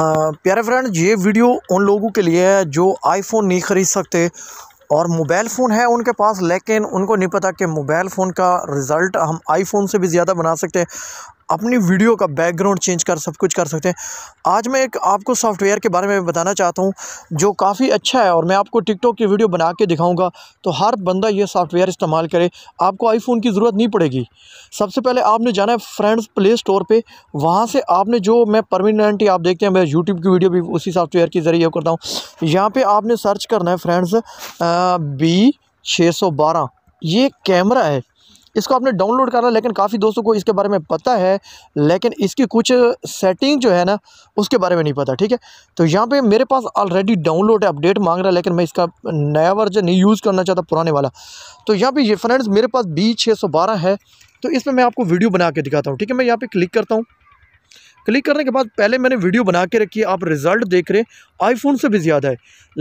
प्यारे फ्रेंड ये वीडियो उन लोगों के लिए है जो आईफोन नहीं ख़रीद सकते और मोबाइल फ़ोन है उनके पास लेकिन उनको नहीं पता कि मोबाइल फ़ोन का रिज़ल्ट हम आईफोन से भी ज़्यादा बना सकते हैं अपनी वीडियो का बैकग्राउंड चेंज कर सब कुछ कर सकते हैं आज मैं एक आपको सॉफ्टवेयर के बारे में बताना चाहता हूँ जो काफ़ी अच्छा है और मैं आपको टिकटॉक की वीडियो बना के दिखाऊँगा तो हर बंदा ये सॉफ्टवेयर इस्तेमाल करे आपको आईफोन की ज़रूरत नहीं पड़ेगी सबसे पहले आपने जाना है फ्रेंड्स प्ले स्टोर पर वहाँ से आपने जो मैं परमिनेंटली आप देखते हैं मैं यूट्यूब की वीडियो भी उसी सॉफ्टवेयर के ज़रिए करता हूँ यहाँ पर आपने सर्च करना है फ्रेंड्स बी छः सौ बारह ये कैमरा है इसको आपने डाउनलोड करा लेकिन काफ़ी दोस्तों को इसके बारे में पता है लेकिन इसकी कुछ सेटिंग जो है ना उसके बारे में नहीं पता ठीक है तो यहाँ पे मेरे पास ऑलरेडी डाउनलोड है अपडेट मांग रहा है लेकिन मैं इसका नया वर्जन नहीं यूज़ करना चाहता पुराने वाला तो यहाँ पर ये फ्रेंड्स मेरे पास बी छः है तो इस मैं आपको वीडियो बना के दिखाता हूँ ठीक है मैं यहाँ पर क्लिक करता हूँ क्लिक करने के बाद पहले मैंने वीडियो बना के रखी है आप रिज़ल्ट देख रहे हैं आईफोन से भी ज़्यादा है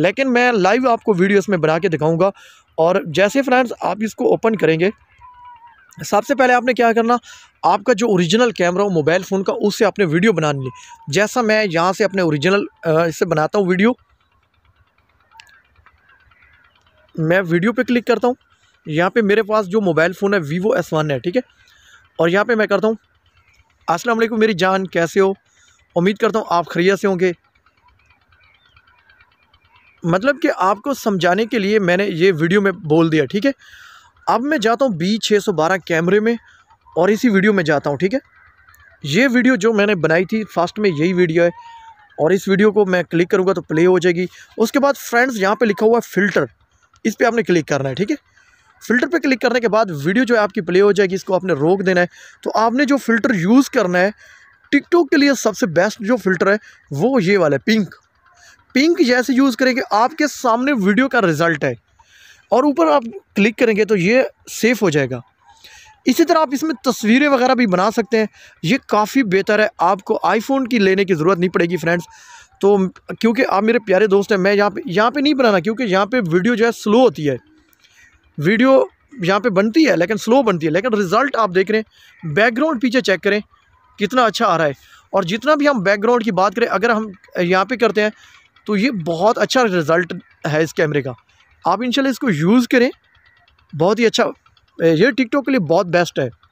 लेकिन मैं लाइव आपको वीडियो इसमें बना के दिखाऊंगा और जैसे फ्रेंड्स आप इसको ओपन करेंगे सबसे पहले आपने क्या करना आपका जो ओरिजिनल कैमरा हो मोबाइल फ़ोन का उससे आपने वीडियो बनानी ली जैसा मैं यहाँ से अपने ओरिजिनल इससे बनाता हूँ वीडियो मैं वीडियो पे क्लिक करता हूँ यहाँ पे मेरे पास जो मोबाइल फ़ोन है वीवो एस वन है ठीक है और यहाँ पे मैं करता हूँ असलम मेरी जान कैसे हो उम्मीद करता हूँ आप खरिया से होंगे मतलब कि आपको समझाने के लिए मैंने ये वीडियो में बोल दिया ठीक है अब मैं जाता हूँ बी छः सौ बारह कैमरे में और इसी वीडियो में जाता हूँ ठीक है ये वीडियो जो मैंने बनाई थी फास्ट में यही वीडियो है और इस वीडियो को मैं क्लिक करूँगा तो प्ले हो जाएगी उसके बाद फ्रेंड्स यहाँ पे लिखा हुआ है फ़िल्टर इस पर आपने क्लिक करना है ठीक है फ़िल्टर पे क्लिक करने के बाद वीडियो जो है आपकी प्ले हो जाएगी इसको आपने रोक देना है तो आपने जो फ़िल्टर यूज़ करना है टिकटॉक के लिए सबसे बेस्ट जो फ़िल्टर है वो ये वाला है पिंक पिंक जैसे यूज़ करेंगे आपके सामने वीडियो का रिज़ल्ट है और ऊपर आप क्लिक करेंगे तो ये सेफ़ हो जाएगा इसी तरह आप इसमें तस्वीरें वगैरह भी बना सकते हैं ये काफ़ी बेहतर है आपको आईफोन की लेने की ज़रूरत नहीं पड़ेगी फ्रेंड्स तो क्योंकि आप मेरे प्यारे दोस्त हैं मैं यहाँ पे यहाँ पे नहीं बनाना क्योंकि यहाँ पे वीडियो जो है स्लो होती है वीडियो यहाँ पे बनती है लेकिन स्लो बनती है लेकिन रिज़ल्ट आप देख रहे हैं बैकग्राउंड पीछे चेक करें कितना अच्छा आ रहा है और जितना भी हम बैकग्राउंड की बात करें अगर हम यहाँ पर करते हैं तो ये बहुत अच्छा रिज़ल्ट है इस कैमरे का आप इंशाल्लाह इसको यूज़ करें बहुत ही अच्छा ये टिकटॉक के लिए बहुत बेस्ट है